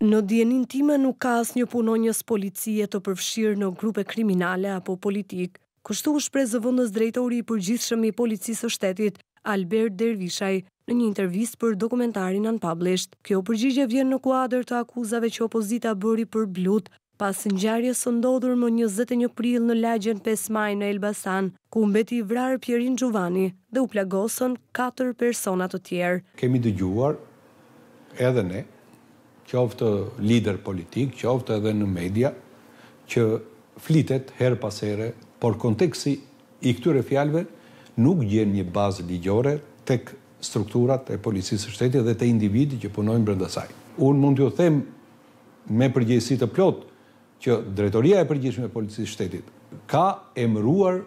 Në djenin time nuk ka as një punonjës policie të përfshirë në grupe kriminale apo politikë. Kështu u shprej zëvëndës drejtori i përgjithshëm i policisë shtetit, Albert Dervishaj, në një intervjist për dokumentarin Unpublished. Kjo përgjigje vjen në kuadrë të akuzave që opozita bëri për blut, pas në gjarje së ndodhur më 21 pril në lagjen 5 maj në Elbasan, ku mbeti vrarë Pjerin Gjovani dhe u plagosën 4 personat të tjerë. Kemi dëgjuar edhe ne, qoftë lider politik, qoftë edhe në media, që flitet her pas here, por konteksti i këtyre fjalëve nuk gjen një bazë ligjore tek strukturat e policisë së shtetit dhe te individi që punojnë brenda saj. Un mund t'ju them me përgjegjësi të plot që drejtoria e përgjithshme e policisë së shtetit ka emëruar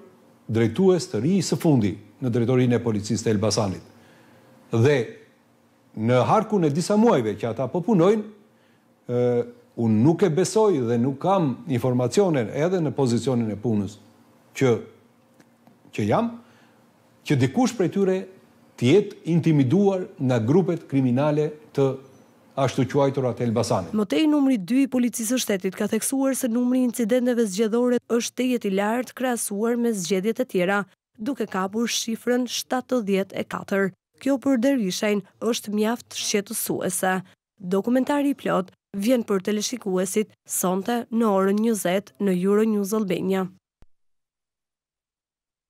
drejtues të ri së fundi në drejtorinë e policisë të Elbasanit. Dhe në harkun e disa muajve që ata po punojnë, unë nuk e besoj dhe nuk kam informacionen edhe në pozicionin e punës që, që jam, që dikush për tyre tjetë intimiduar nga grupet kriminale të ashtu quajtur atë Elbasanit. Motej numri 2 i policisë së shtetit ka theksuar se numri i incidenteve zgjedhore është tejet i lartë krahasuar me zgjedhjet e tjera, duke kapur shifrën 74 kjo për derishajnë është mjaft shqetësuese. Dokumentari i plot vjen për teleshikuesit sonte në orën 20 në Euronews Albania.